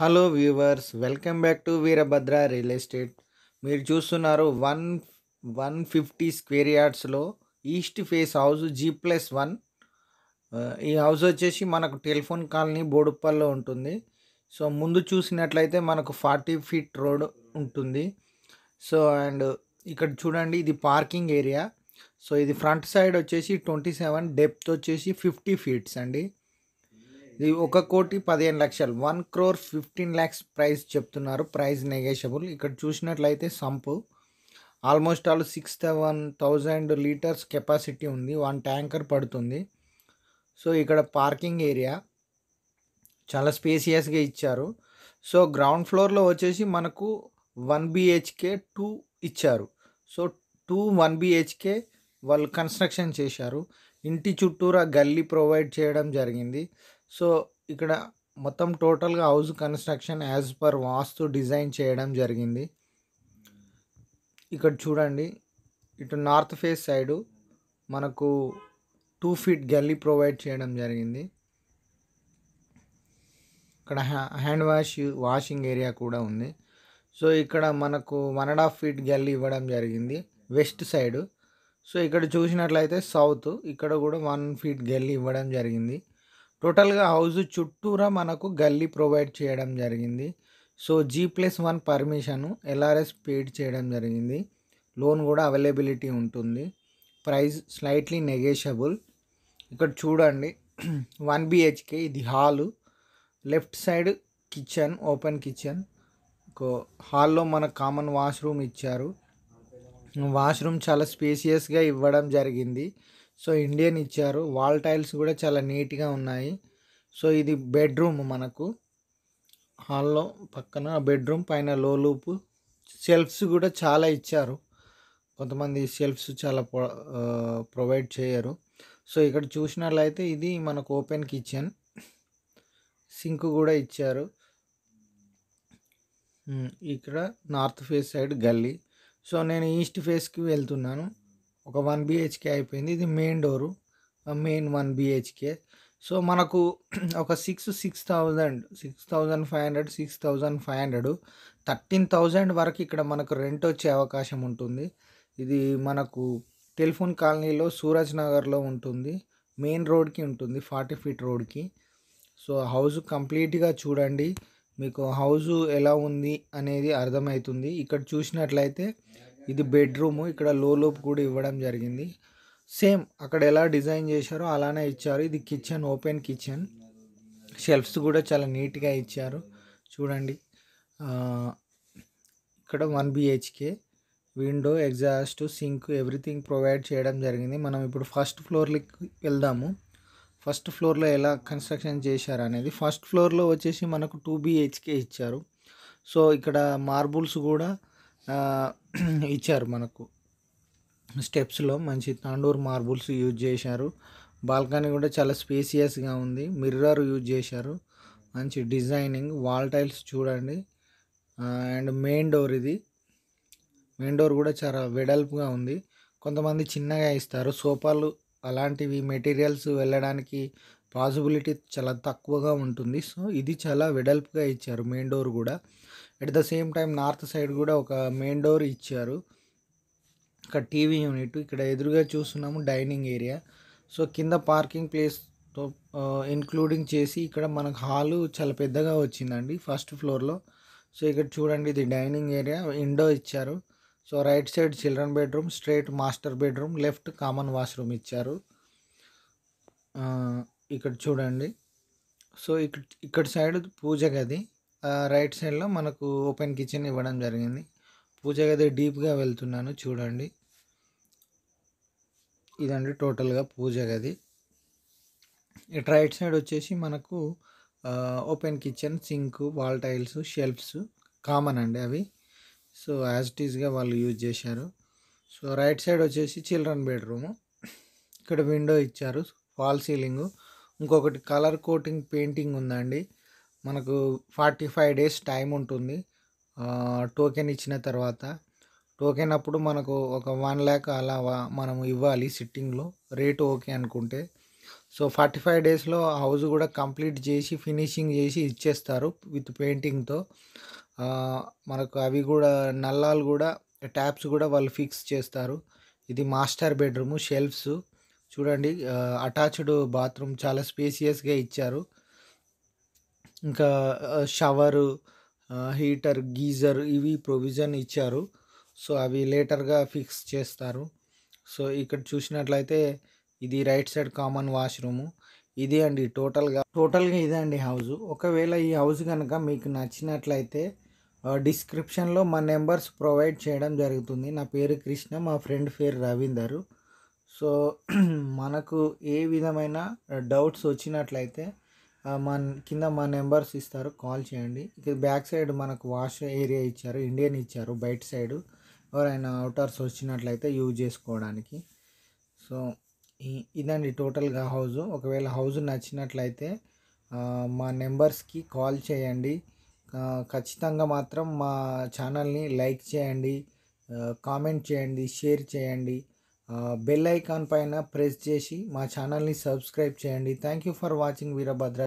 hello viewers welcome back to Veerabhadra real estate మీరు చూస్తున్నారు one one fifty square యార్డ్స్లో east face house G plus one ఈ house వచ్చేసి మనకు టెలిఫోన్ కాలనీ బోడుప్పల్లో ఉంటుంది సో ముందు చూసినట్లయితే మనకు ఫార్టీ ఫీట్ రోడ్ ఉంటుంది సో అండ్ ఇక్కడ చూడండి ఇది పార్కింగ్ ఏరియా సో ఇది ఫ్రంట్ సైడ్ వచ్చేసి ట్వంటీ సెవెన్ డెప్త్ వచ్చేసి ఫిఫ్టీ ఫీట్స్ అండి ఒక కోటి పదిహేను లక్షలు one crore fifteen lakhs price చెప్తున్నారు ప్రైస్ నెగేషబుల్ ఇక్కడ చూసినట్లయితే sump almost all six seven thousand litres capacity ఉంది వన్ ట్యాంకర్ పడుతుంది సో ఇక్కడ పార్కింగ్ ఏరియా చాలా స్పేసియస్గా ఇచ్చారు సో గ్రౌండ్ ఫ్లోర్లో వచ్చేసి మనకు వన్ బిహెచ్కే టూ ఇచ్చారు సో టూ వన్ బిహెచ్కే వాళ్ళు కన్స్ట్రక్షన్ చేశారు ఇంటి చుట్టూరా గల్లీ ప్రొవైడ్ చేయడం జరిగింది సో ఇక్కడ మొత్తం టోటల్గా house construction as per vastu design చేయడం జరిగింది ఇక్కడ చూడండి ఇటు నార్త్ ఫేస్ సైడు మనకు టూ ఫీట్ గల్లీ ప్రొవైడ్ చేయడం జరిగింది ఇక్కడ హ్యాండ్ వాష్ వాషింగ్ ఏరియా కూడా ఉంది సో ఇక్కడ మనకు వన్ అండ్ హాఫ్ ఫీట్ గల్లీ ఇవ్వడం జరిగింది వెస్ట్ సైడు సో ఇక్కడ చూసినట్లయితే సౌత్ ఇక్కడ కూడా వన్ ఫీట్ గల్లీ ఇవ్వడం జరిగింది టోటల్గా హౌస్ చుట్టూరా మనకు గల్లీ ప్రొవైడ్ చేయడం జరిగింది so G plus one permission LRS paid చేయడం జరిగింది లోన్ కూడా అవైలబిలిటీ ఉంటుంది ప్రైస్ స్లైట్లీ నెగేషబుల్ ఇక్కడ చూడండి వన్ బిహెచ్కే ఇది hall left side kitchen open kitchen హాల్లో మనకు కామన్ వాష్రూమ్ ఇచ్చారు వాష్రూమ్ చాలా స్పేసియస్గా ఇవ్వడం జరిగింది సో ఇండియన్ ఇచ్చారు వాల్ టైల్స్ కూడా చాలా నీట్గా ఉన్నాయి సో ఇది బెడ్రూమ్ మనకు హాల్లో పక్కన బెడ్రూమ్ పైన లోలూపు షెల్ఫ్స్ కూడా చాలా ఇచ్చారు కొంతమంది షెల్ఫ్స్ చాలా ప్రొవైడ్ చేయరు సో ఇక్కడ చూసినట్లయితే ఇది మనకు ఓపెన్ కిచెన్ సింక్ కూడా ఇచ్చారు ఇక్కడ నార్త్ ఫేస్ సైడ్ గల్లీ సో నేను ఈస్ట్ ఫేస్కి వెళ్తున్నాను ఒక వన్ బిహెచ్కే అయిపోయింది ఇది main door main one BHK so మనకు ఒక six six thousand six thousand five hundred six thousand five hundred thirteen thousand వరకు ఇక్కడ మనకు రెంట్ వచ్చే అవకాశం ఉంటుంది ఇది మనకు టెలిఫోన్ కాలనీలో సూరజ్ నగర్లో ఉంటుంది మెయిన్ రోడ్కి ఉంటుంది ఫార్టీ ఫీట్ రోడ్కి సో హౌస్ కంప్లీట్గా చూడండి మీకు హౌస్ ఎలా ఉంది అనేది అర్థమవుతుంది ఇక్కడ చూసినట్లయితే ఇది బెడ్రూము ఇక్కడ లోపు కూడా ఇవ్వడం జరిగింది సేమ్ అక్కడ ఎలా డిజైన్ చేశారో అలానే ఇచ్చారు ఇది కిచెన్ ఓపెన్ కిచెన్ షెల్ఫ్స్ కూడా చాలా నీట్గా ఇచ్చారు చూడండి ఇక్కడ one BHK window exhaust sink everything provide చేయడం జరిగింది మనం ఇప్పుడు ఫస్ట్ ఫ్లోర్కి వెళ్దాము ఫస్ట్ ఫ్లోర్లో ఎలా కన్స్ట్రక్షన్ చేశారు అనేది ఫస్ట్ ఫ్లోర్లో వచ్చేసి మనకు టూ బిహెచ్కే ఇచ్చారు సో ఇక్కడ మార్బుల్స్ కూడా ఇచ్చారు మనకు స్టెప్స్లో మంచి తాండూరు మార్బుల్స్ యూజ్ చేశారు బాల్కనీ కూడా చాలా స్పేసియస్గా ఉంది మిర్రర్ యూజ్ చేశారు మంచి డిజైనింగ్ వాల్ టైల్స్ చూడండి అండ్ మెయిన్ డోర్ ఇది మెయిన్ డోర్ కూడా చాలా వెడల్పుగా ఉంది కొంతమంది చిన్నగా ఇస్తారు సోఫాలు అలాంటివి మెటీరియల్స్ వెళ్ళడానికి పాసిబిలిటీ చాలా తక్కువగా ఉంటుంది సో ఇది చాలా వెడల్పుగా ఇచ్చారు మెయిన్ డోర్ కూడా at the same time north side కూడా ఒక మెయిన్ డోర్ ఇచ్చారు ఇక్కడ టీవీ యూనిట్ ఇక్కడ ఎదురుగా చూస్తున్నాము డైనింగ్ ఏరియా సో కింద పార్కింగ్ ప్లేస్తో ఇన్క్లూడింగ్ చేసి ఇక్కడ మనకు హాలు చాలా పెద్దగా వచ్చిందండి ఫస్ట్ ఫ్లోర్లో సో ఇక్కడ చూడండి ఇది డైనింగ్ ఏరియా ఇండో ఇచ్చారు so right side children bedroom straight master bedroom left common washroom ఇచ్చారు ఇక్కడ చూడండి సో ఇక్కడ ఇక్కడ సైడ్ పూజ గది రైట్ సైడ్లో మనకు ఓపెన్ కిచెన్ ఇవ్వడం జరిగింది పూజ గది డీప్గా వెళ్తున్నాను చూడండి ఇదండి టోటల్గా పూజ గది ఇటు రైట్ సైడ్ వచ్చేసి మనకు open kitchen sink wall tiles shelves common అండి అవి సో యాజ్ ఇట్ ఈస్గా వాళ్ళు యూజ్ చేశారు సో రైట్ సైడ్ వచ్చేసి చిల్డ్రన్ బెడ్రూము ఇక్కడ విండో ఇచ్చారు ఫాల్ సీలింగు ఇంకొకటి కలర్ కోటింగ్ పెయింటింగ్ ఉందండి మనకు ఫార్టీ ఫైవ్ డేస్ టైం ఉంటుంది టోకెన్ ఇచ్చిన తర్వాత టోకెన్ అప్పుడు మనకు ఒక వన్ ల్యాక్ అలా మనం ఇవ్వాలి సిట్టింగ్లో రేట్ ఓకే అనుకుంటే సో ఫార్టీ ఫైవ్ డేస్లో హౌస్ కూడా కంప్లీట్ చేసి ఫినిషింగ్ చేసి ఇచ్చేస్తారు విత్ పెయింటింగ్తో మనకు అవి కూడా నల్లాలు కూడా ట్యాప్స్ కూడా వాళ్ళు ఫిక్స్ చేస్తారు ఇది మాస్టర్ బెడ్రూము షెల్ఫ్స్ చూడండి అటాచ్డ్ బాత్రూమ్ చాలా స్పేసియస్గా ఇచ్చారు ఇంకా షవరు హీటర్ గీజర్ ఇవి ప్రొవిజన్ ఇచ్చారు సో అవి లేటర్గా ఫిక్స్ చేస్తారు సో ఇక్కడ చూసినట్లయితే ఇది రైట్ సైడ్ కామన్ వాష్రూము ఇది అండి టోటల్గా టోటల్గా ఇదే అండి హౌస్ ఒకవేళ ఈ హౌస్ కనుక మీకు నచ్చినట్లయితే డిస్క్రిప్షన్లో మా నెంబర్స్ ప్రొవైడ్ చేయడం జరుగుతుంది నా పేరు కృష్ణ మా ఫ్రెండ్ పేరు రవీందర్ సో మనకు ఏ విధమైన డౌట్స్ వచ్చినట్లయితే మన కింద మా నెంబర్స్ ఇస్తారు కాల్ చేయండి ఇక్కడ బ్యాక్ సైడ్ మనకు వాష్ ఏరియా ఇచ్చారు ఇండియన్ ఇచ్చారు బయట సైడ్ ఎవరైనా అవుటర్స్ వచ్చినట్లయితే యూజ్ చేసుకోవడానికి సో ఇదండి టోటల్గా హౌజ్ ఒకవేళ హౌస్ నచ్చినట్లయితే మా నెంబర్స్కి కాల్ చేయండి ఖచ్చితంగా మాత్రం మా ఛానల్ని లైక్ చేయండి కామెంట్ చేయండి షేర్ చేయండి బెల్ ఐకాన్ పైన ప్రెస్ చేసి మా ఛానల్ని సబ్స్క్రైబ్ చేయండి thank you for watching Veerabhadra